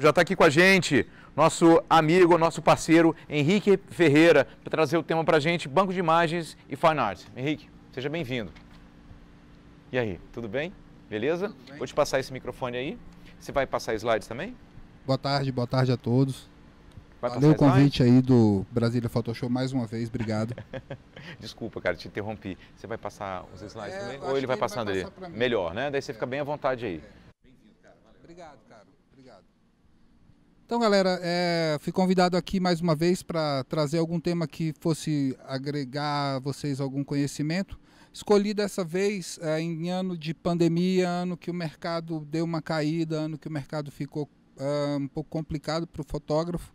Já está aqui com a gente nosso amigo, nosso parceiro Henrique Ferreira, para trazer o tema para a gente: Banco de Imagens e Fine Arts. Henrique, seja bem-vindo. E aí, tudo bem? Beleza? Tudo bem. Vou te passar esse microfone aí. Você vai passar slides também? Boa tarde, boa tarde a todos. Vai Valeu o convite aí do Brasília Photoshop mais uma vez, obrigado. Desculpa, cara, te interrompi. Você vai passar os slides é, também? Ou ele vai passando ele? Vai Melhor, né? Daí você é. fica bem à vontade aí. É. Bem-vindo, cara. Valeu. Obrigado. Então, galera, é, fui convidado aqui mais uma vez para trazer algum tema que fosse agregar a vocês algum conhecimento. Escolhi dessa vez é, em ano de pandemia, ano que o mercado deu uma caída, ano que o mercado ficou é, um pouco complicado para o fotógrafo.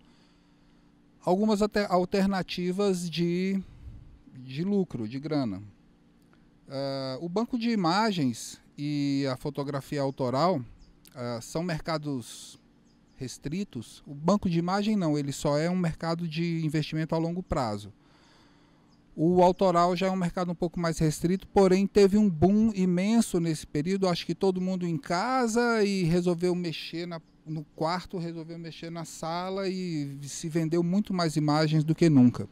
Algumas alternativas de, de lucro, de grana. É, o banco de imagens e a fotografia autoral é, são mercados restritos, o banco de imagem não, ele só é um mercado de investimento a longo prazo. O autoral já é um mercado um pouco mais restrito, porém teve um boom imenso nesse período. Acho que todo mundo em casa e resolveu mexer na, no quarto, resolveu mexer na sala e se vendeu muito mais imagens do que nunca.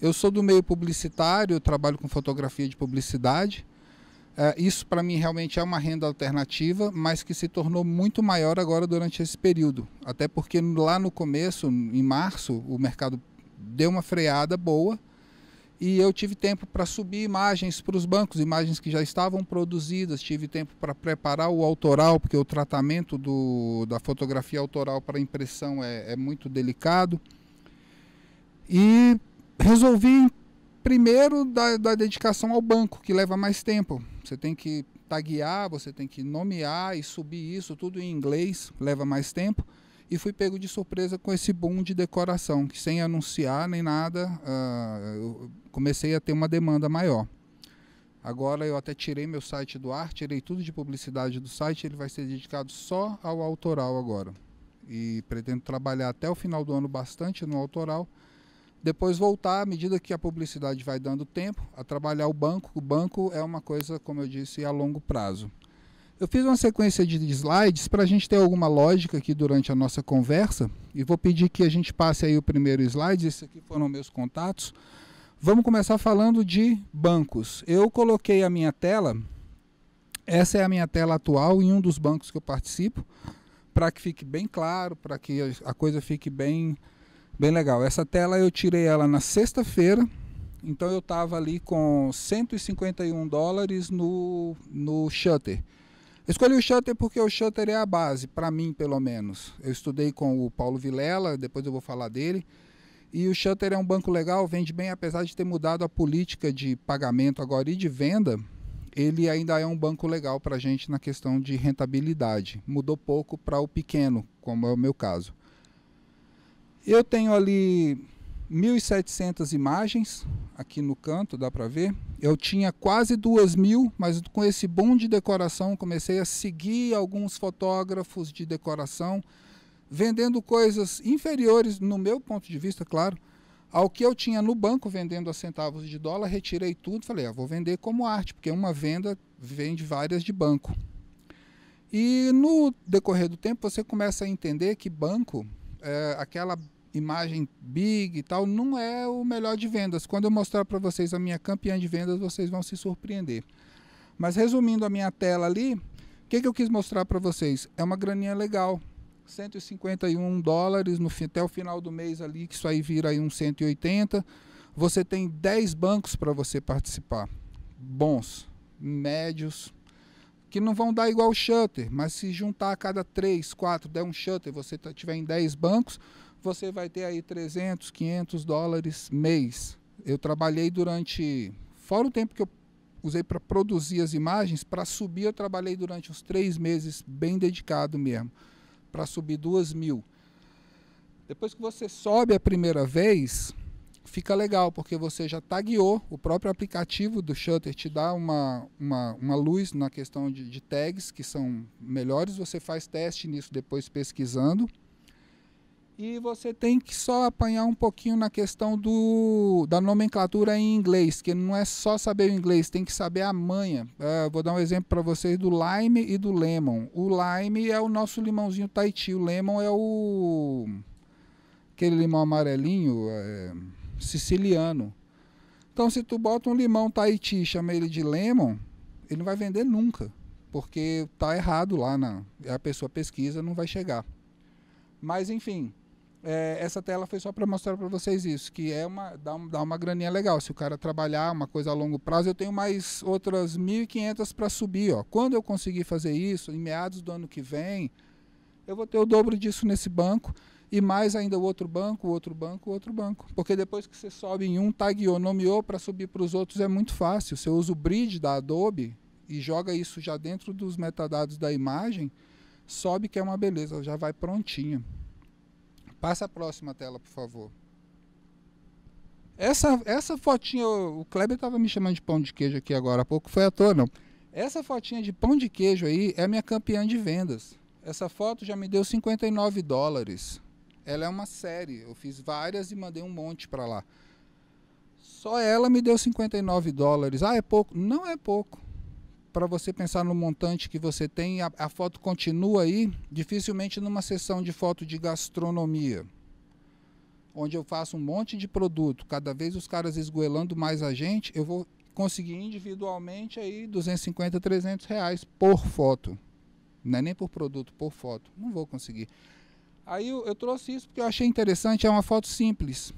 Eu sou do meio publicitário, trabalho com fotografia de publicidade é, isso para mim realmente é uma renda alternativa, mas que se tornou muito maior agora durante esse período. Até porque lá no começo, em março, o mercado deu uma freada boa e eu tive tempo para subir imagens para os bancos, imagens que já estavam produzidas, tive tempo para preparar o autoral, porque o tratamento do, da fotografia autoral para impressão é, é muito delicado. E resolvi Primeiro, da, da dedicação ao banco, que leva mais tempo. Você tem que taguear, você tem que nomear e subir isso, tudo em inglês, leva mais tempo. E fui pego de surpresa com esse boom de decoração, que sem anunciar nem nada, uh, eu comecei a ter uma demanda maior. Agora eu até tirei meu site do ar, tirei tudo de publicidade do site, ele vai ser dedicado só ao autoral agora. E pretendo trabalhar até o final do ano bastante no autoral depois voltar à medida que a publicidade vai dando tempo a trabalhar o banco. O banco é uma coisa, como eu disse, a longo prazo. Eu fiz uma sequência de slides para a gente ter alguma lógica aqui durante a nossa conversa e vou pedir que a gente passe aí o primeiro slide. Esses aqui foram meus contatos. Vamos começar falando de bancos. Eu coloquei a minha tela, essa é a minha tela atual em um dos bancos que eu participo, para que fique bem claro, para que a coisa fique bem Bem legal. Essa tela eu tirei ela na sexta-feira. Então eu estava ali com 151 dólares no, no shutter. Escolhi o shutter porque o shutter é a base, para mim pelo menos. Eu estudei com o Paulo Vilela, depois eu vou falar dele. E o shutter é um banco legal, vende bem, apesar de ter mudado a política de pagamento agora e de venda. Ele ainda é um banco legal para a gente na questão de rentabilidade. Mudou pouco para o pequeno, como é o meu caso. Eu tenho ali 1.700 imagens aqui no canto, dá para ver. Eu tinha quase 2.000, mas com esse boom de decoração comecei a seguir alguns fotógrafos de decoração, vendendo coisas inferiores, no meu ponto de vista, claro, ao que eu tinha no banco vendendo a centavos de dólar. Retirei tudo, falei, ah, vou vender como arte, porque uma venda vende várias de banco. E no decorrer do tempo você começa a entender que banco, é, aquela imagem big e tal, não é o melhor de vendas. Quando eu mostrar para vocês a minha campeã de vendas, vocês vão se surpreender. Mas resumindo a minha tela ali, o que, que eu quis mostrar para vocês? É uma graninha legal. 151 dólares no, até o final do mês ali, que isso aí vira aí uns 180. Você tem 10 bancos para você participar. Bons, médios, que não vão dar igual o shutter, mas se juntar a cada 3, 4, der um shutter, você tá, tiver em 10 bancos, você vai ter aí 300, 500 dólares mês. Eu trabalhei durante, fora o tempo que eu usei para produzir as imagens, para subir eu trabalhei durante uns três meses, bem dedicado mesmo, para subir duas mil. Depois que você sobe a primeira vez, fica legal, porque você já tagueou, o próprio aplicativo do Shutter te dá uma, uma, uma luz na questão de, de tags, que são melhores, você faz teste nisso depois pesquisando e você tem que só apanhar um pouquinho na questão do, da nomenclatura em inglês, que não é só saber o inglês, tem que saber a manha. Uh, vou dar um exemplo para vocês do lime e do lemon. O lime é o nosso limãozinho Tahiti, o lemon é o aquele limão amarelinho é, siciliano. Então, se tu bota um limão Tahiti e chama ele de lemon, ele não vai vender nunca, porque tá errado lá na a pessoa pesquisa não vai chegar. Mas enfim, é, essa tela foi só para mostrar para vocês isso, que é uma dá, um, dá uma graninha legal. Se o cara trabalhar uma coisa a longo prazo, eu tenho mais outras 1.500 para subir. Ó. Quando eu conseguir fazer isso, em meados do ano que vem, eu vou ter o dobro disso nesse banco e mais ainda o outro banco, o outro banco, o outro banco. Porque depois que você sobe em um, tagueou, nomeou para subir para os outros é muito fácil. Você usa o bridge da Adobe e joga isso já dentro dos metadados da imagem, sobe que é uma beleza, já vai prontinha. Passa a próxima tela, por favor. Essa, essa fotinha, o Kleber estava me chamando de pão de queijo aqui agora há pouco, foi à toa não. Essa fotinha de pão de queijo aí é minha campeã de vendas. Essa foto já me deu 59 dólares. Ela é uma série, eu fiz várias e mandei um monte para lá. Só ela me deu 59 dólares. Ah, é pouco? Não é pouco para você pensar no montante que você tem, a, a, foto continua aí, dificilmente numa sessão de foto de gastronomia, onde eu faço um monte de produto, cada vez os caras esgoelando mais a gente, eu vou conseguir individualmente aí 250, 300 reais por foto. Não é nem por produto, por foto. Não vou conseguir. Aí eu, eu trouxe isso porque eu achei interessante, é uma foto simples.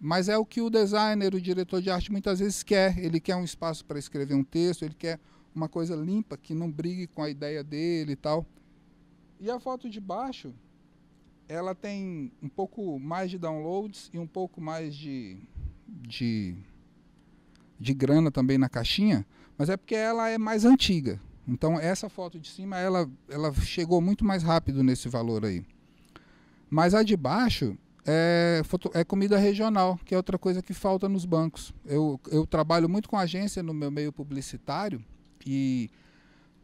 Mas é o que o designer, o diretor de arte muitas vezes quer. Ele quer um espaço para escrever um texto, ele quer uma coisa limpa, que não brigue com a ideia dele e tal. E a foto de baixo, ela tem um pouco mais de downloads e um pouco mais de, de, de grana também na caixinha, mas é porque ela é mais antiga. Então essa foto de cima, ela, ela chegou muito mais rápido nesse valor aí. Mas a de baixo é, é comida regional, que é outra coisa que falta nos bancos. Eu, eu trabalho muito com agência no meu meio publicitário, e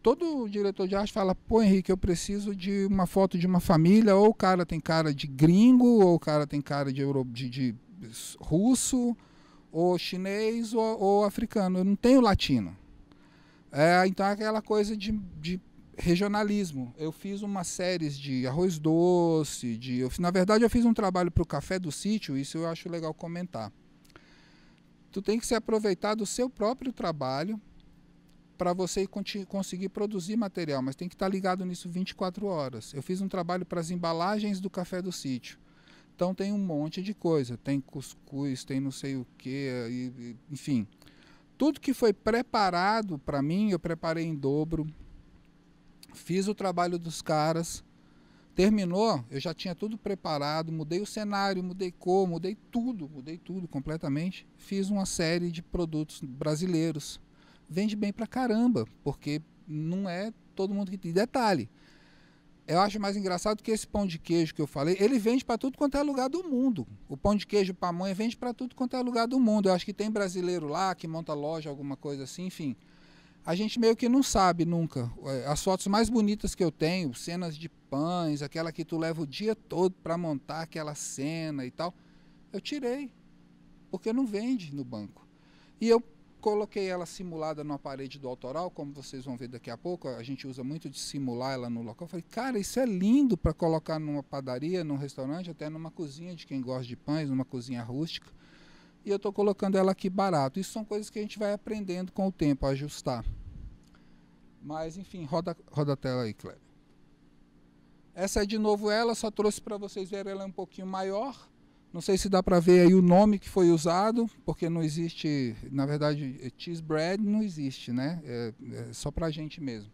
todo diretor de arte fala: pô, Henrique, eu preciso de uma foto de uma família. Ou o cara tem cara de gringo, ou o cara tem cara de, euro, de, de russo, ou chinês, ou, ou, africano. Eu não tenho latino. É, então, é aquela coisa de, de regionalismo. Eu fiz uma série de arroz doce, de eu, na verdade eu fiz um trabalho para o Café do Sítio, isso eu acho legal comentar. Tu tem que se aproveitar do seu próprio trabalho para você conseguir produzir material, mas tem que estar tá ligado nisso 24 horas. Eu fiz um trabalho para as embalagens do café do sítio. Então tem um monte de coisa, tem cuscuz, tem não sei o que, enfim. Tudo que foi preparado para mim, eu preparei em dobro. Fiz o trabalho dos caras. Terminou, eu já tinha tudo preparado, mudei o cenário, mudei cor, mudei tudo, mudei tudo completamente. Fiz uma série de produtos brasileiros vende bem pra caramba, porque não é todo mundo que tem. Detalhe, eu acho mais engraçado que esse pão de queijo que eu falei, ele vende para tudo quanto é lugar do mundo. O pão de queijo pamonha vende para tudo quanto é lugar do mundo. Eu acho que tem brasileiro lá que monta loja, alguma coisa assim, enfim. A gente meio que não sabe nunca. É, as fotos mais bonitas que eu tenho, cenas de pães, aquela que tu leva o dia todo para montar aquela cena e tal, eu tirei, porque não vende no banco. E eu Coloquei ela simulada numa parede do autoral, como vocês vão ver daqui a pouco. A gente usa muito de simular ela no local. Eu falei, cara, isso é lindo para colocar numa padaria, num restaurante, até numa cozinha de quem gosta de pães, numa cozinha rústica. E eu estou colocando ela aqui barato. Isso são coisas que a gente vai aprendendo com o tempo, a ajustar. Mas, enfim, roda, roda a tela aí, Cleber Essa é de novo ela, só trouxe para vocês verem ela é um pouquinho maior. Não sei se dá para ver aí o nome que foi usado, porque não existe, na verdade, é cheese bread não existe, né? É, é só para a gente mesmo.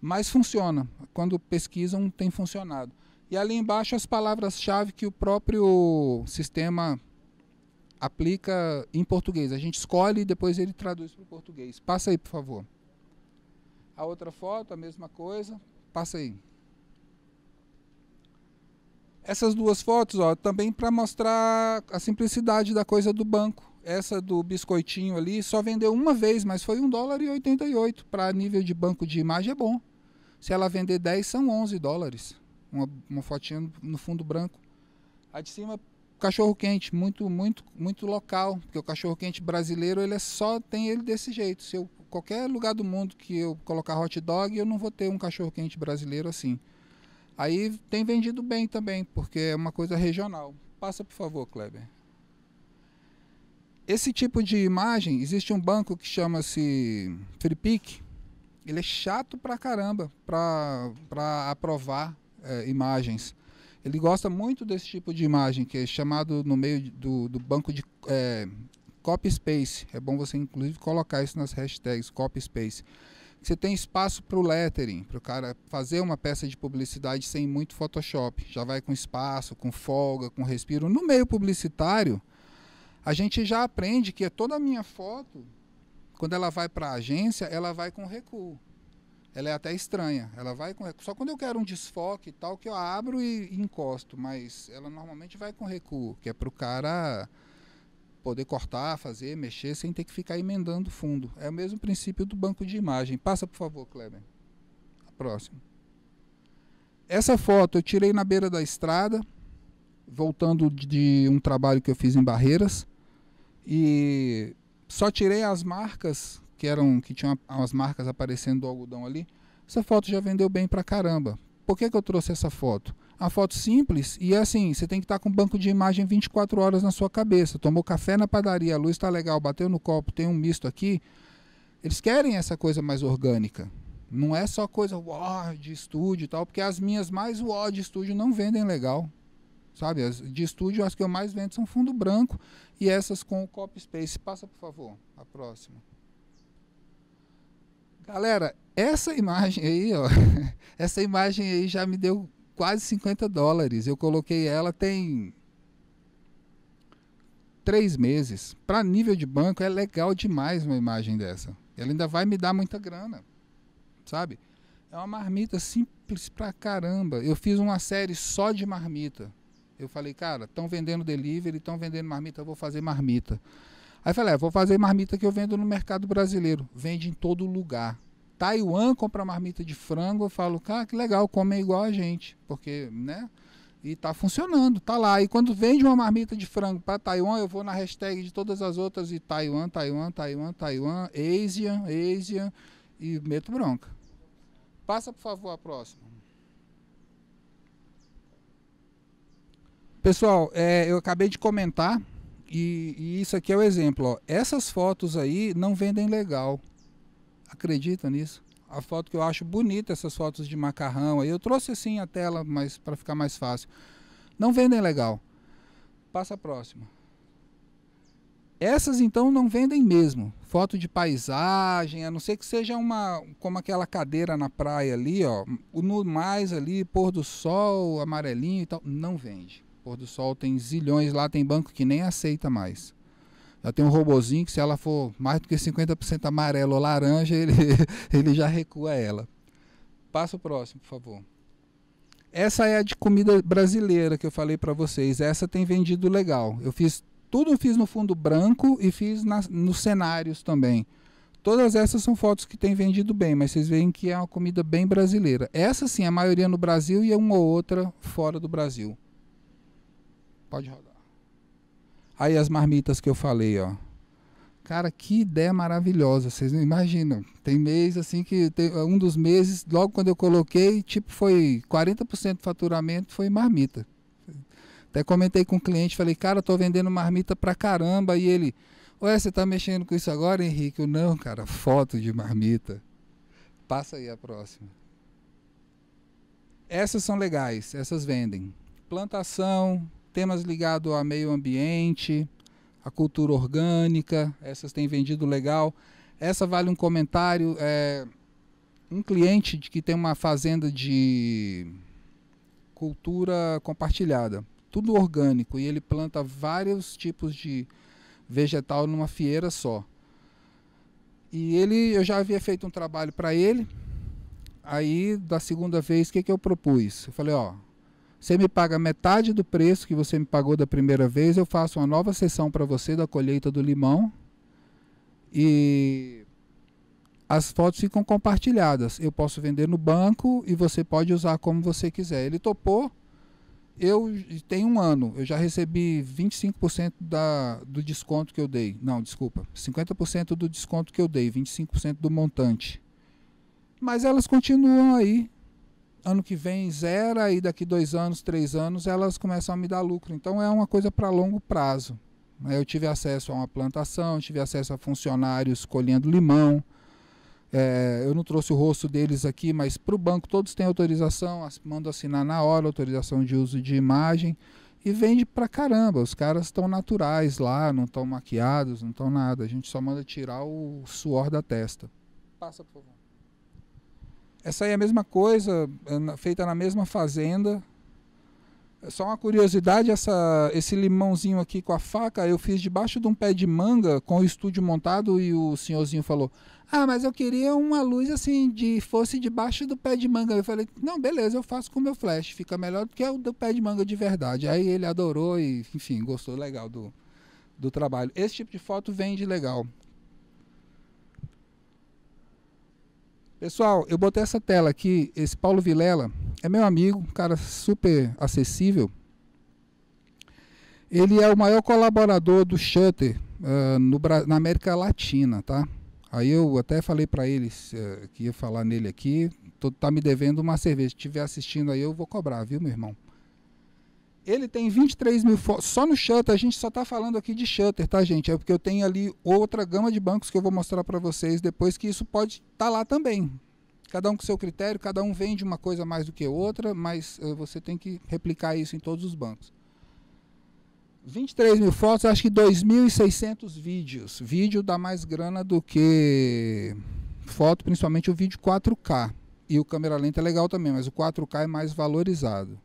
Mas funciona. Quando pesquisam, tem funcionado. E ali embaixo as palavras-chave que o próprio sistema aplica em português. A gente escolhe e depois ele traduz para o português. Passa aí, por favor. A outra foto, a mesma coisa. Passa aí. Essas duas fotos, ó, também para mostrar a simplicidade da coisa do banco. Essa do biscoitinho ali só vendeu uma vez, mas foi um dólar e 88. Para nível de banco de imagem é bom. Se ela vender 10, são 11 dólares. Uma, uma fotinha no fundo branco. A de cima, cachorro quente, muito, muito, muito local. Porque o cachorro quente brasileiro, ele é só tem ele desse jeito. Se eu, qualquer lugar do mundo que eu colocar hot dog, eu não vou ter um cachorro quente brasileiro assim. Aí tem vendido bem também, porque é uma coisa regional. Passa, por favor, Kleber. Esse tipo de imagem, existe um banco que chama-se Freepik. Ele é chato pra caramba para aprovar é, imagens. Ele gosta muito desse tipo de imagem, que é chamado no meio do, do banco de é, copy space. É bom você, inclusive, colocar isso nas hashtags copy space você tem espaço para o lettering, para o cara fazer uma peça de publicidade sem muito Photoshop. Já vai com espaço, com folga, com respiro. No meio publicitário, a gente já aprende que é toda a minha foto, quando ela vai para a agência, ela vai com recuo. Ela é até estranha. Ela vai com recuo. Só quando eu quero um desfoque e tal, que eu abro e encosto. Mas ela normalmente vai com recuo, que é para o cara poder cortar, fazer, mexer, sem ter que ficar emendando o fundo. É o mesmo princípio do banco de imagem. Passa, por favor, Kleber. A próxima. Essa foto eu tirei na beira da estrada, voltando de um trabalho que eu fiz em Barreiras. E só tirei as marcas, que eram que tinham as marcas aparecendo do algodão ali. Essa foto já vendeu bem pra caramba. Por que, que eu trouxe essa foto? a foto simples e é assim, você tem que estar tá com o banco de imagem 24 horas na sua cabeça. Tomou café na padaria, a luz está legal, bateu no copo, tem um misto aqui. Eles querem essa coisa mais orgânica. Não é só coisa uó, de estúdio e tal, porque as minhas mais uó de estúdio não vendem legal. Sabe, as de estúdio as que eu mais vendo são fundo branco e essas com o copy space. Passa, por favor, a próxima. Galera, essa imagem aí, ó, essa imagem aí já me deu quase 50 dólares. Eu coloquei ela tem três meses. Para nível de banco é legal demais uma imagem dessa. Ela ainda vai me dar muita grana, sabe? É uma marmita simples pra caramba. Eu fiz uma série só de marmita. Eu falei, cara, estão vendendo delivery, estão vendendo marmita, eu vou fazer marmita. Aí falei, é, vou fazer marmita que eu vendo no mercado brasileiro. Vende em todo lugar. Taiwan compra marmita de frango, eu falo, cara, que legal, come igual a gente, porque, né? E tá funcionando, tá lá. E quando vende uma marmita de frango para Taiwan, eu vou na hashtag de todas as outras e Taiwan, Taiwan, Taiwan, Taiwan, Asia, Asia e meto bronca. Passa, por favor, a próxima. Pessoal, é, eu acabei de comentar e, e, isso aqui é o exemplo. Ó. Essas fotos aí não vendem legal acredita nisso. A foto que eu acho bonita, essas fotos de macarrão aí, eu trouxe assim a tela, mas para ficar mais fácil. Não vendem legal. Passa a próxima. Essas então não vendem mesmo. Foto de paisagem, a não ser que seja uma como aquela cadeira na praia ali, ó, no mais ali, pôr do sol, amarelinho e tal, não vende. Pôr do sol tem zilhões lá, tem banco que nem aceita mais. Já tem um robozinho que se ela for mais do que 50% amarelo ou laranja, ele, ele já recua ela. Passa o próximo, por favor. Essa é a de comida brasileira que eu falei para vocês. Essa tem vendido legal. Eu fiz tudo eu fiz no fundo branco e fiz na, nos cenários também. Todas essas são fotos que têm vendido bem, mas vocês veem que é uma comida bem brasileira. Essa sim, a maioria no Brasil e uma ou outra fora do Brasil. Pode rodar. Aí as marmitas que eu falei, ó. Cara, que ideia maravilhosa, vocês não imaginam. Tem mês assim que tem, é, um dos meses, logo quando eu coloquei, tipo foi 40% do faturamento foi marmita. Até comentei com o um cliente, falei: "Cara, tô vendendo marmita pra caramba" e ele: "Ué, você tá mexendo com isso agora, Henrique?" Eu, "Não, cara, foto de marmita". Passa aí a próxima. Essas são legais, essas vendem. Plantação, temas ligados ao meio ambiente, a cultura orgânica, essas têm vendido legal. Essa vale um comentário. É, um cliente que tem uma fazenda de cultura compartilhada, tudo orgânico, e ele planta vários tipos de vegetal numa fieira só. E ele, eu já havia feito um trabalho para ele. Aí, da segunda vez, o que, que eu propus? Eu falei, ó, você me paga metade do preço que você me pagou da primeira vez, eu faço uma nova sessão para você da colheita do limão e as fotos ficam compartilhadas. Eu posso vender no banco e você pode usar como você quiser. Ele topou. Eu tenho um ano, eu já recebi 25% da, do desconto que eu dei. Não, desculpa, 50% do desconto que eu dei, 25% do montante. Mas elas continuam aí ano que vem zera e daqui dois anos, três anos elas começam a me dar lucro. Então é uma coisa para longo prazo. Né? Eu tive acesso a uma plantação, tive acesso a funcionários colhendo limão. É, eu não trouxe o rosto deles aqui, mas para o banco todos têm autorização, mando assinar na hora, autorização de uso de imagem. E vende pra caramba, os caras estão naturais lá, não estão maquiados, não estão nada. A gente só manda tirar o suor da testa. Passa, por favor. Essa aí é a mesma coisa, é feita na mesma fazenda. É só uma curiosidade, essa, esse limãozinho aqui com a faca eu fiz debaixo de um pé de manga com o estúdio montado e o senhorzinho falou: Ah, mas eu queria uma luz assim, de fosse debaixo do pé de manga. Eu falei: Não, beleza, eu faço com o meu flash, fica melhor do que o do pé de manga de verdade. Aí ele adorou e, enfim, gostou legal do, do trabalho. Esse tipo de foto vende legal. Pessoal, eu botei essa tela aqui. Esse Paulo Vilela é meu amigo, um cara super acessível. Ele é o maior colaborador do Shutter uh, no, na América Latina, tá? Aí eu até falei para eles uh, eh, que ia falar nele aqui. Tô, tá me devendo uma cerveja. Se estiver assistindo aí, eu vou cobrar, viu, meu irmão? Ele tem 23 mil fotos. Só no Shutter, a gente só está falando aqui de Shutter, tá, gente? É porque eu tenho ali outra gama de bancos que eu vou mostrar para vocês depois, que isso pode estar tá lá também. Cada um com seu critério, cada um vende uma coisa mais do que outra, mas uh, você tem que replicar isso em todos os bancos. 23 mil fotos, acho que 2.600 vídeos. Vídeo dá mais grana do que foto, principalmente o vídeo 4K. E o câmera lenta é legal também, mas o 4K é mais valorizado.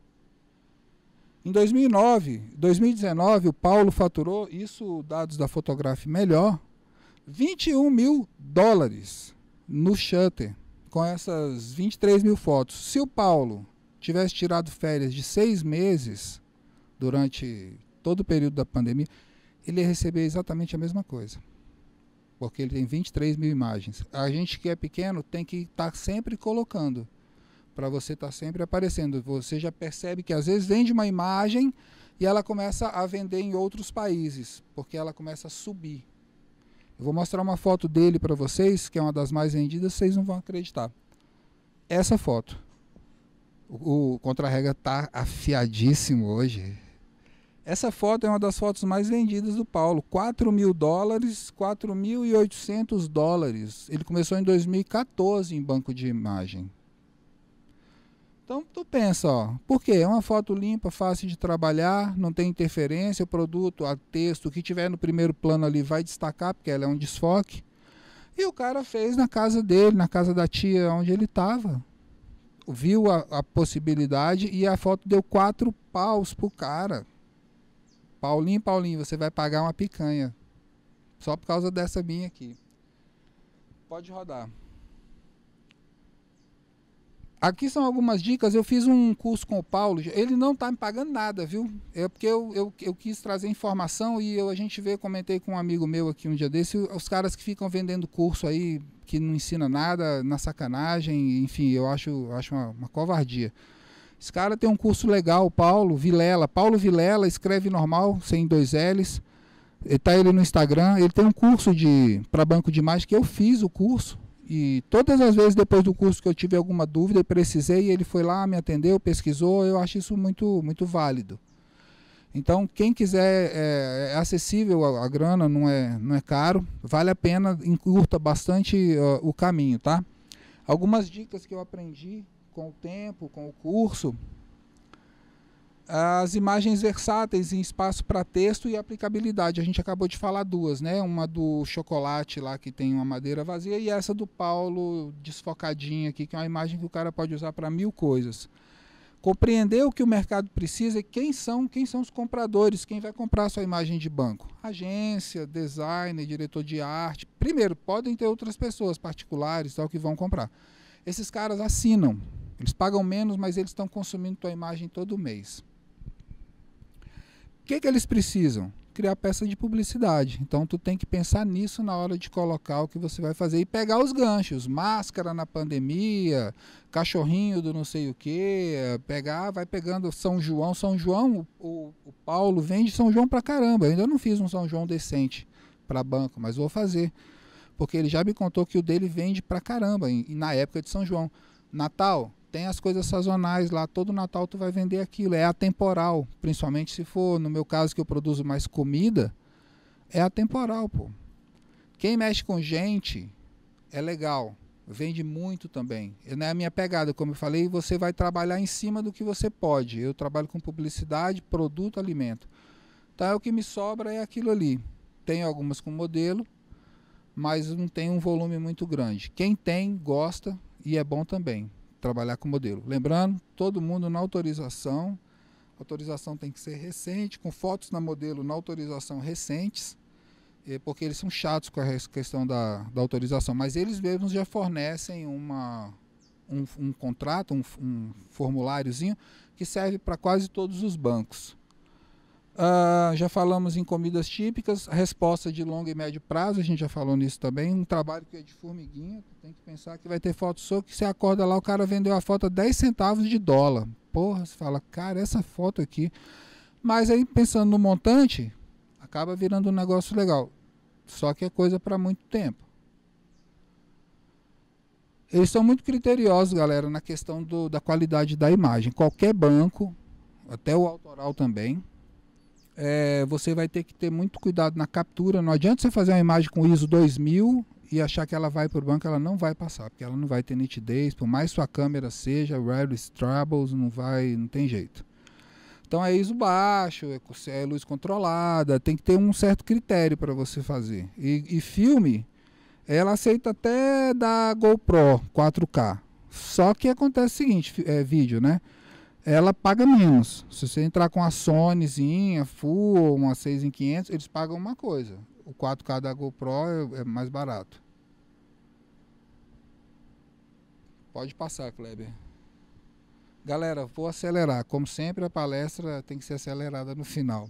Em 2009, 2019, o Paulo faturou, isso dados da Fotograf melhor, 21 mil dólares no shutter com essas 23 mil fotos. Se o Paulo tivesse tirado férias de seis meses durante todo o período da pandemia, ele ia receber exatamente a mesma coisa. Porque ele tem 23 mil imagens. A gente que é pequeno tem que estar tá sempre colocando para você estar tá sempre aparecendo. Você já percebe que às vezes vende uma imagem e ela começa a vender em outros países, porque ela começa a subir. Eu vou mostrar uma foto dele para vocês, que é uma das mais vendidas, vocês não vão acreditar. Essa foto. O, o contra-rega está afiadíssimo hoje. Essa foto é uma das fotos mais vendidas do Paulo. 4 mil dólares, 4.800 dólares. Ele começou em 2014 em banco de imagem. Então tu pensa, ó, por quê? É uma foto limpa, fácil de trabalhar, não tem interferência, o produto, a texto, o que tiver no primeiro plano ali vai destacar, porque ela é um desfoque. E o cara fez na casa dele, na casa da tia onde ele estava. Viu a, a, possibilidade e a foto deu quatro paus pro cara. Paulinho, Paulinho, você vai pagar uma picanha. Só por causa dessa minha aqui. Pode rodar. Aqui são algumas dicas. Eu fiz um curso com o Paulo. Ele não está me pagando nada, viu? É porque eu, eu, eu, quis trazer informação e eu, a gente vê, comentei com um amigo meu aqui um dia desse, os caras que ficam vendendo curso aí, que não ensina nada, na sacanagem, enfim, eu acho, acho uma, uma covardia. Esse cara tem um curso legal, Paulo Vilela. Paulo Vilela escreve normal, sem dois L's. Está ele no Instagram. Ele tem um curso para banco de imagem que eu fiz o curso e todas as vezes depois do curso que eu tive alguma dúvida e precisei, ele foi lá, me atendeu, pesquisou. Eu acho isso muito, muito válido. Então, quem quiser, é, é acessível a, a, grana, não é, não é caro, vale a pena, encurta bastante uh, o caminho, tá? Algumas dicas que eu aprendi com o tempo, com o curso, as imagens versáteis em espaço para texto e aplicabilidade. A gente acabou de falar duas, né? Uma do chocolate lá que tem uma madeira vazia e essa do Paulo desfocadinha aqui, que é uma imagem que o cara pode usar para mil coisas. Compreender o que o mercado precisa e quem são, quem são os compradores, quem vai comprar sua imagem de banco. Agência, designer, diretor de arte. Primeiro, podem ter outras pessoas particulares tal que vão comprar. Esses caras assinam. Eles pagam menos, mas eles estão consumindo tua imagem todo mês que, que eles precisam? Criar peça de publicidade. Então tu tem que pensar nisso na hora de colocar o que você vai fazer e pegar os ganchos, máscara na pandemia, cachorrinho do não sei o que, pegar, vai pegando São João, São João, o, o Paulo vende São João pra caramba. Eu ainda não fiz um São João decente para banco, mas vou fazer. Porque ele já me contou que o dele vende pra caramba, e, e na época de São João. Natal, tem as coisas sazonais lá, todo Natal tu vai vender aquilo, é atemporal, principalmente se for, no meu caso que eu produzo mais comida, é atemporal, pô. Quem mexe com gente é legal, vende muito também. Não é a minha pegada, como eu falei, você vai trabalhar em cima do que você pode. Eu trabalho com publicidade, produto, alimento. Então o que me sobra é aquilo ali. Tenho algumas com modelo, mas não tem um volume muito grande. Quem tem, gosta e é bom também trabalhar com modelo. Lembrando, todo mundo na autorização. autorização tem que ser recente, com fotos na modelo na autorização recentes, eh, porque eles são chatos com a questão da, da autorização, mas eles mesmos já fornecem uma, um, um contrato, um, um formuláriozinho que serve para quase todos os bancos. Uh, já falamos em comidas típicas, resposta de longo e médio prazo, a gente já falou nisso também. Um trabalho que é de formiguinha, tem que pensar que vai ter foto sua, que você acorda lá, o cara vendeu a foto a 10 centavos de dólar. Porra, você fala, cara, essa foto aqui. Mas aí, pensando no montante, acaba virando um negócio legal. Só que é coisa para muito tempo. Eles são muito criteriosos, galera, na questão do, da qualidade da imagem. Qualquer banco, até o autoral também, é, você vai ter que ter muito cuidado na captura. Não adianta você fazer uma imagem com ISO 2000 e achar que ela vai para o banco, ela não vai passar, porque ela não vai ter nitidez, por mais sua câmera seja rare troubles não vai, não tem jeito. Então é ISO baixo, é, é luz controlada, tem que ter um certo critério para você fazer. E, e, filme, ela aceita até da GoPro 4K. Só que acontece o seguinte, é vídeo, né? ela paga menos. Se você entrar com a Sonyzinha, Full, uma 6 em 500, eles pagam uma coisa. O 4K da GoPro é, é mais barato. Pode passar, Kleber. Galera, vou acelerar. Como sempre, a palestra tem que ser acelerada no final.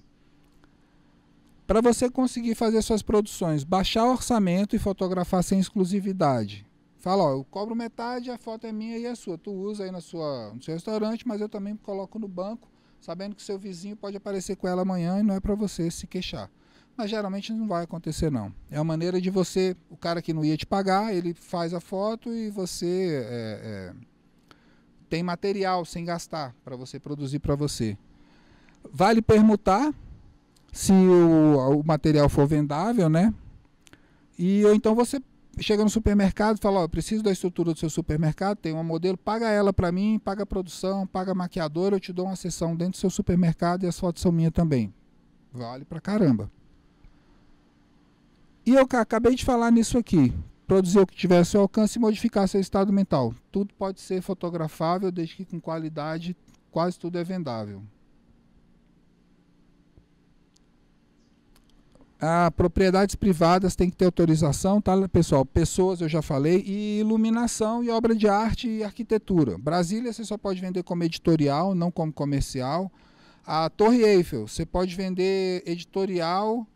Para você conseguir fazer suas produções, baixar o orçamento e fotografar sem exclusividade. Fala, ó, eu cobro metade, a foto é minha e a é sua. Tu usa aí na sua, no seu restaurante, mas eu também coloco no banco, sabendo que seu vizinho pode aparecer com ela amanhã e não é para você se queixar. Mas geralmente não vai acontecer não. É uma maneira de você, o cara que não ia te pagar, ele faz a foto e você é, é, tem material sem gastar para você produzir para você. Vale permutar se o, o material for vendável, né? E ou então você chega no supermercado e fala, ó, preciso da estrutura do seu supermercado, tem uma modelo, paga ela para mim, paga a produção, paga a maquiadora, eu te dou uma sessão dentro do seu supermercado e as fotos são minhas também. Vale pra caramba. E eu acabei de falar nisso aqui. Produzir o que tiver ao seu alcance e modificar seu estado mental. Tudo pode ser fotografável, desde que com qualidade, quase tudo é vendável. Ah, propriedades privadas têm que ter autorização, tá, pessoal? Pessoas, eu já falei, e iluminação e obra de arte e arquitetura. Brasília você só pode vender como editorial, não como comercial. A Torre Eiffel, você pode vender editorial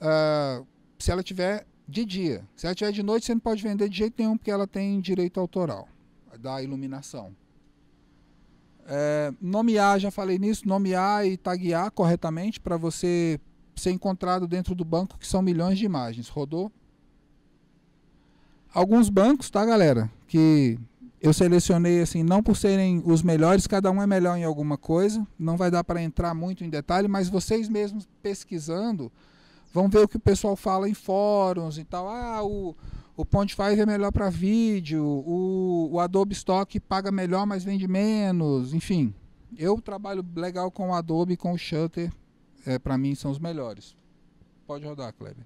ah, se ela tiver de dia. Se ela tiver de noite, você não pode vender de jeito nenhum, porque ela tem direito autoral da iluminação. É, nomear, já falei nisso, nomear e taguear corretamente para você ser encontrado dentro do banco, que são milhões de imagens. Rodou? Alguns bancos, tá, galera? Que eu selecionei assim, não por serem os melhores, cada um é melhor em alguma coisa. Não vai dar para entrar muito em detalhe, mas vocês mesmos pesquisando vão ver o que o pessoal fala em fóruns e tal. Ah, o, o Pond5 é melhor para vídeo, o, o Adobe Stock paga melhor, mas vende menos, enfim. Eu trabalho legal com o Adobe, com o Shutter, é, para mim são os melhores. Pode rodar, Kleber.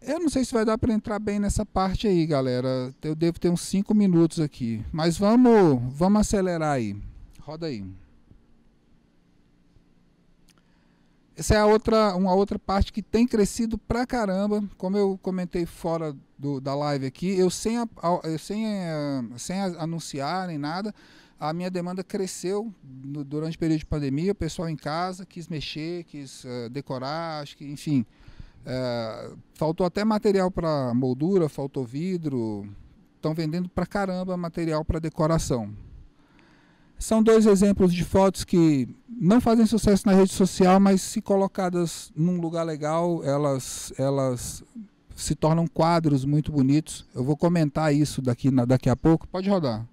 Eu não sei se vai dar para entrar bem nessa parte aí, galera. Eu devo ter uns 5 minutos aqui. Mas vamos, vamos acelerar aí. Roda aí. Essa é a outra, uma outra parte que tem crescido pra caramba. Como eu comentei fora do, da live aqui, eu sem, a, eu sem, a, eh, sem a, anunciar nem nada, a minha demanda cresceu no, durante o período de pandemia, o pessoal em casa quis mexer, quis uh, decorar, acho que, enfim. Uh, faltou até material para moldura, faltou vidro. Estão vendendo para caramba material para decoração. São dois exemplos de fotos que não fazem sucesso na rede social, mas se colocadas num lugar legal, elas, elas se tornam quadros muito bonitos. Eu vou comentar isso daqui, na, daqui a pouco. Pode rodar.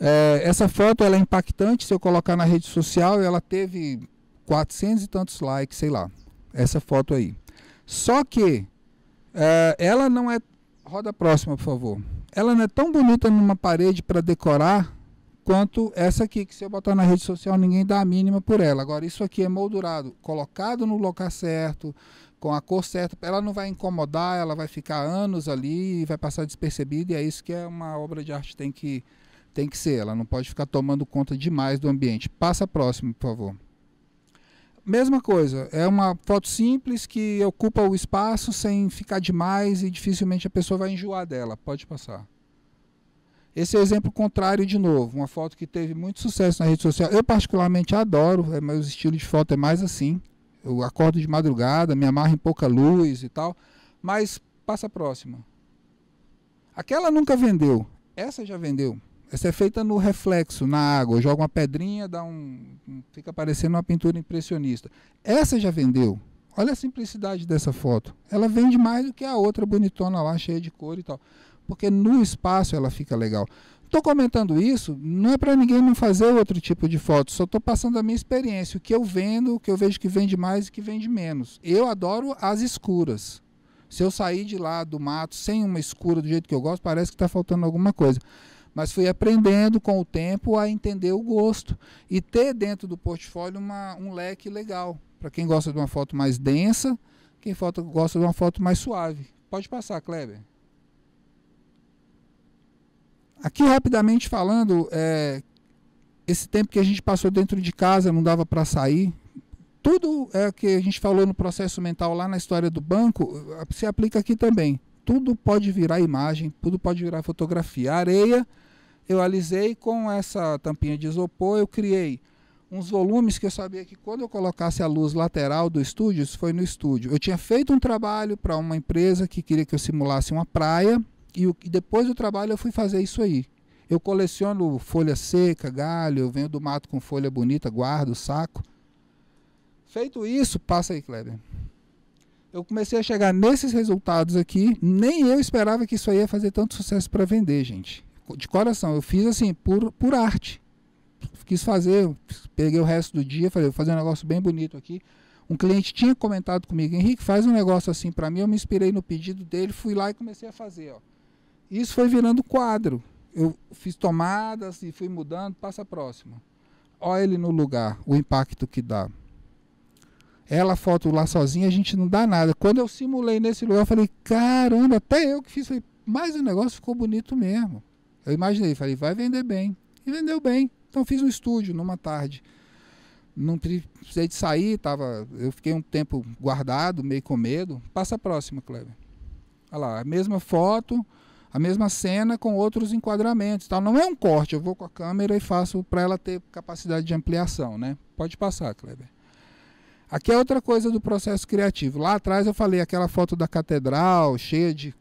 É, essa foto ela é impactante se eu colocar na rede social ela teve 400 e tantos likes, sei lá. Essa foto aí. Só que é, ela não é. Roda próxima, por favor. Ela não é tão bonita numa parede para decorar quanto essa aqui, que se eu botar na rede social ninguém dá a mínima por ela. Agora, isso aqui é moldurado, colocado no local certo, com a cor certa, ela não vai incomodar, ela vai ficar anos ali, vai passar despercebida, e é isso que é uma obra de arte tem que tem que ser, ela não pode ficar tomando conta demais do ambiente. Passa próximo, por favor. Mesma coisa, é uma foto simples que ocupa o espaço sem ficar demais e dificilmente a pessoa vai enjoar dela. Pode passar. Esse é o exemplo contrário de novo, uma foto que teve muito sucesso na rede social. Eu particularmente adoro, é, meu estilo de foto é mais assim. Eu acordo de madrugada, me amarro em pouca luz e tal. Mas passa próxima. Aquela nunca vendeu, essa já vendeu. Essa é feita no reflexo, na água. Joga uma pedrinha, dá um, fica parecendo uma pintura impressionista. Essa já vendeu. Olha a simplicidade dessa foto. Ela vende mais do que a outra bonitona lá, cheia de cor e tal. Porque no espaço ela fica legal. Estou comentando isso, não é para ninguém não fazer outro tipo de foto, só estou passando a minha experiência, o que eu vendo, o que eu vejo que vende mais e que vende menos. Eu adoro as escuras. Se eu sair de lá do mato sem uma escura do jeito que eu gosto, parece que está faltando alguma coisa mas fui aprendendo com o tempo a entender o gosto e ter dentro do portfólio uma, um leque legal para quem gosta de uma foto mais densa, quem foto, gosta de uma foto mais suave. Pode passar, Kleber. Aqui rapidamente falando, é, esse tempo que a gente passou dentro de casa não dava para sair. Tudo é que a gente falou no processo mental lá na história do banco eh, se aplica aqui também tudo pode virar imagem, tudo pode virar fotografia. A areia eu alisei com essa tampinha de isopor, eu criei uns volumes que eu sabia que quando eu colocasse a luz lateral do estúdio, isso foi no estúdio. Eu tinha feito um trabalho para uma empresa que queria que eu simulasse uma praia e, o, e depois do trabalho eu fui fazer isso aí. Eu coleciono folha seca, galho, eu venho do mato com folha bonita, guardo, saco. Feito isso, passa aí, Kleber eu comecei a chegar nesses resultados aqui. Nem eu esperava que isso aí ia fazer tanto sucesso para vender, gente. De coração, eu fiz assim, por, por arte. Quis fazer, peguei o resto do dia, falei, vou fazer um negócio bem bonito aqui. Um cliente tinha comentado comigo, Henrique, faz um negócio assim para mim. Eu me inspirei no pedido dele, fui lá e comecei a fazer. Ó. Isso foi virando quadro. Eu fiz tomadas e fui mudando, passa próximo. próxima. Olha ele no lugar, o impacto que dá ela foto lá sozinha, a gente não dá nada. Quando eu simulei nesse lugar, eu falei, caramba, até eu que fiz, falei, mas o negócio ficou bonito mesmo. Eu imaginei, falei, vai vender bem. E vendeu bem. Então fiz um estúdio numa tarde. Não precisei de sair, tava, eu fiquei um tempo guardado, meio com medo. Passa a próxima, Kleber. Olha lá, a mesma foto, a mesma cena com outros enquadramentos. Tal. Tá? Não é um corte, eu vou com a câmera e faço para ela ter capacidade de ampliação, né? Pode passar, Kleber. Aqui é outra coisa do processo criativo. Lá atrás eu falei aquela foto da catedral cheia de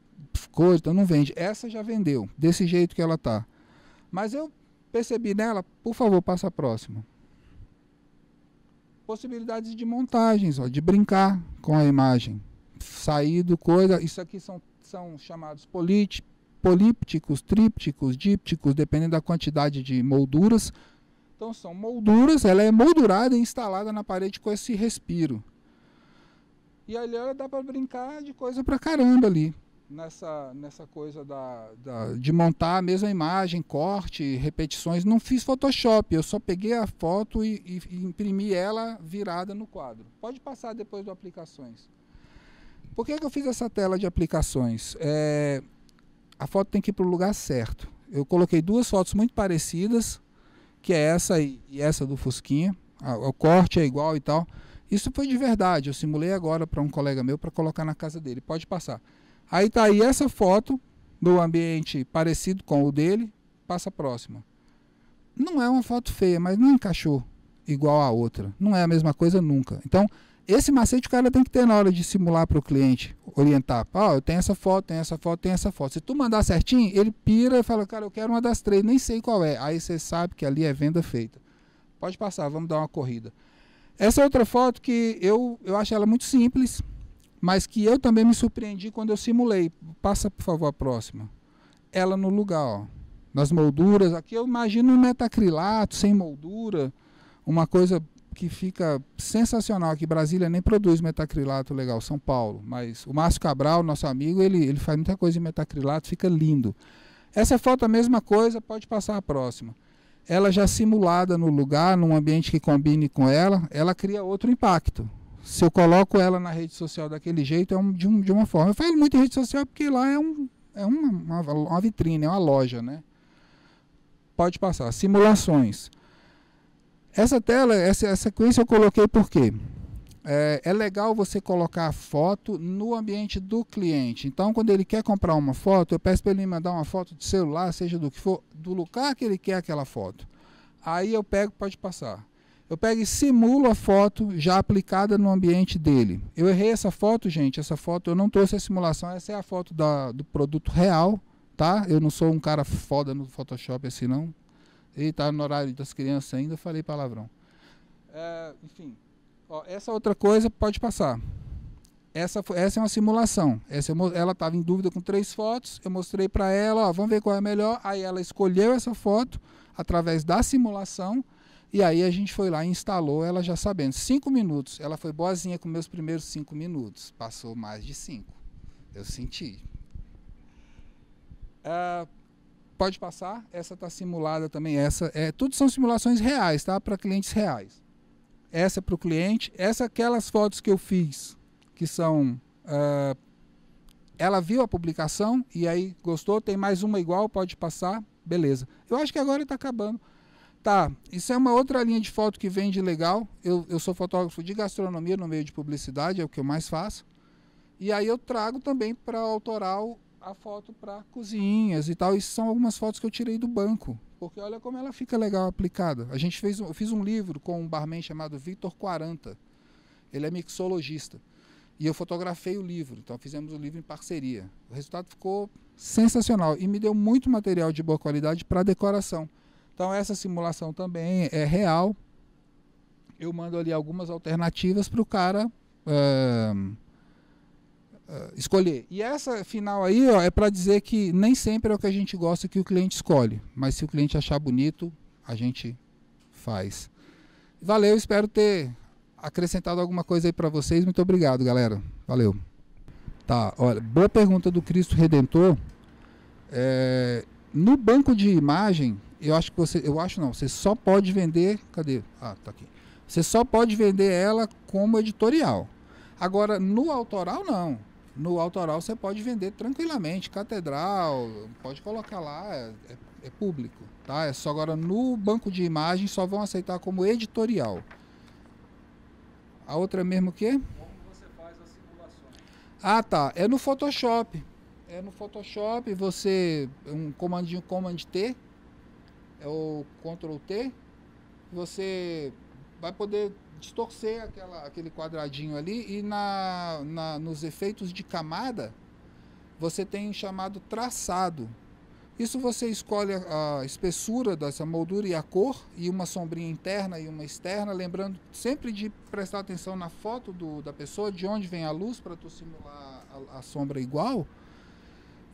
coisa, então não vende. Essa já vendeu, desse jeito que ela tá. Mas eu percebi nela, por favor, passa a próxima. Possibilidades de montagens, ó, de brincar com a imagem. Sair do coisa, isso aqui são, são chamados políticos polípticos, trípticos, dípticos, dependendo da quantidade de molduras, então são molduras, ela é moldurada e instalada na parede com esse respiro. E ali dá para brincar de coisa pra caramba ali. Nessa, nessa coisa da, da, de montar a mesma imagem, corte, repetições. Não fiz Photoshop, eu só peguei a foto e, e, e imprimi ela virada no quadro. Pode passar depois do aplicações. Por que, que eu fiz essa tela de aplicações? É, a foto tem que ir para o lugar certo. Eu coloquei duas fotos muito parecidas, que é essa e, essa do Fusquinha. o corte é igual e tal. Isso foi de verdade. Eu simulei agora para um colega meu para colocar na casa dele. Pode passar. Aí tá aí essa foto do ambiente parecido com o dele. Passa próxima. Não é uma foto feia, mas não encaixou igual a outra. Não é a mesma coisa nunca. Então, esse macete o cara tem que ter na hora de simular para o cliente, orientar. Ó, oh, eu tenho essa foto, tenho essa foto, tenho essa foto. Se tu mandar certinho, ele pira e fala, cara, eu quero uma das três, nem sei qual é. Aí você sabe que ali é venda feita. Pode passar, vamos dar uma corrida. Essa é outra foto que eu, eu acho ela muito simples, mas que eu também me surpreendi quando eu simulei. Passa, por favor, a próxima. Ela no lugar, ó. Nas molduras, aqui eu imagino um metacrilato, sem moldura, uma coisa que fica sensacional aqui. Brasília nem produz metacrilato legal, São Paulo. Mas o Márcio Cabral, nosso amigo, ele, ele faz muita coisa de metacrilato, fica lindo. Essa foto a mesma coisa, pode passar a próxima. Ela já simulada no lugar, num ambiente que combine com ela, ela cria outro impacto. Se eu coloco ela na rede social daquele jeito, é um, de, um, de uma forma. Eu falo muito em rede social porque lá é, um, é uma, uma, uma vitrine, é uma loja, né? Pode passar. Simulações. Essa tela, essa, sequência eu coloquei porque É, é, legal você colocar a foto no ambiente do cliente. Então, quando ele quer comprar uma foto, eu peço para ele me mandar uma foto de celular, seja do que for, do lugar que ele quer aquela foto. Aí eu pego, pode passar. Eu pego e simulo a foto já aplicada no ambiente dele. Eu errei essa foto, gente. Essa foto eu não trouxe a simulação. Essa é a foto da, do produto real, tá? Eu não sou um cara foda no Photoshop assim, não. Ele tá no horário das crianças ainda, falei palavrão. É, enfim, ó, essa outra coisa pode passar. Essa, essa é uma simulação. Essa, ela estava em dúvida com três fotos. Eu mostrei para ela, ó, vamos ver qual é a melhor. Aí ela escolheu essa foto através da simulação. E aí a gente foi lá e instalou ela já sabendo. Cinco minutos. Ela foi boazinha com meus primeiros cinco minutos. Passou mais de cinco. Eu senti. Uh, Pode passar. Essa está simulada também. Essa é tudo são simulações reais, tá? Para clientes reais. Essa é para o cliente. Essa aquelas fotos que eu fiz, que são uh, ela viu a publicação e aí gostou, tem mais uma igual, pode passar, beleza. Eu acho que agora está acabando. Tá, isso é uma outra linha de foto que vende legal. Eu, eu sou fotógrafo de gastronomia no meio de publicidade, é o que eu mais faço. E aí eu trago também para autoral a foto para cozinhas e tal. Isso são algumas fotos que eu tirei do banco. Porque olha como ela fica legal aplicada. A gente fez, eu fiz um livro com um barman chamado Vitor 40. Ele é mixologista. E eu fotografei o livro, então fizemos o livro em parceria. O resultado ficou sensacional e me deu muito material de boa qualidade para decoração. Então essa simulação também é real. Eu mando ali algumas alternativas para o cara uh, eh, escolher. E essa final aí ó, é para dizer que nem sempre é o que a gente gosta que o cliente escolhe, mas se o cliente achar bonito, a gente faz. Valeu, espero ter acrescentado alguma coisa aí para vocês. Muito obrigado, galera. Valeu. Tá, olha, boa pergunta do Cristo Redentor. É, no banco de imagem, eu acho que você, eu acho não, você só pode vender, cadê? Ah, tá aqui. Você só pode vender ela como editorial. Agora, no autoral, não. No autoral você pode vender tranquilamente, catedral, pode colocar lá, é, é, é, público, tá? É só agora no banco de imagem só vão aceitar como editorial. A outra é mesmo que? Como você faz as simulações? Ah, tá. É no Photoshop. É no Photoshop você um comandinho Command T, é o Ctrl T, você vai poder distorcer aquela, aquele quadradinho ali e na, na, nos efeitos de camada você tem chamado traçado. Isso você escolhe a, a espessura dessa moldura e a cor e uma sombrinha interna e uma externa, lembrando sempre de prestar atenção na foto do, da pessoa, de onde vem a luz para tu simular a, a sombra igual.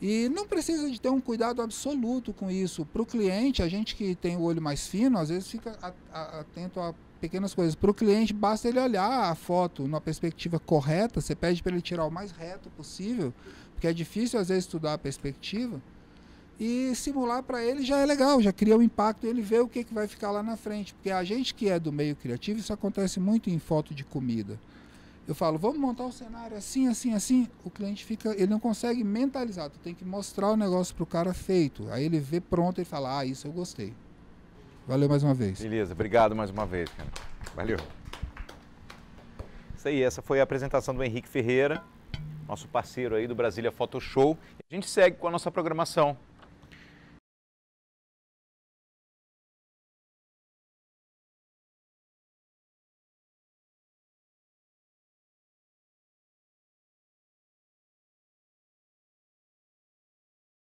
E não precisa de ter um cuidado absoluto com isso. Para o cliente, a gente que tem o olho mais fino, às vezes fica atento a pequenas coisas. Para o cliente, basta ele olhar a foto numa perspectiva correta, você pede para ele tirar o mais reto possível, porque é difícil às vezes estudar a perspectiva. E simular para ele já é legal, já cria um impacto, ele vê o que, que vai ficar lá na frente. Porque a gente que é do meio criativo, isso acontece muito em foto de comida. Eu falo, vamos montar um cenário assim, assim, assim. O cliente fica, ele não consegue mentalizar, tu tem que mostrar o negócio para o cara feito. Aí ele vê pronto e fala, ah, isso eu gostei. Valeu mais uma vez. Beleza, obrigado mais uma vez, cara. Valeu. Isso aí, essa foi a apresentação do Henrique Ferreira, nosso parceiro aí do Brasília Photo Show. A gente segue com a nossa programação.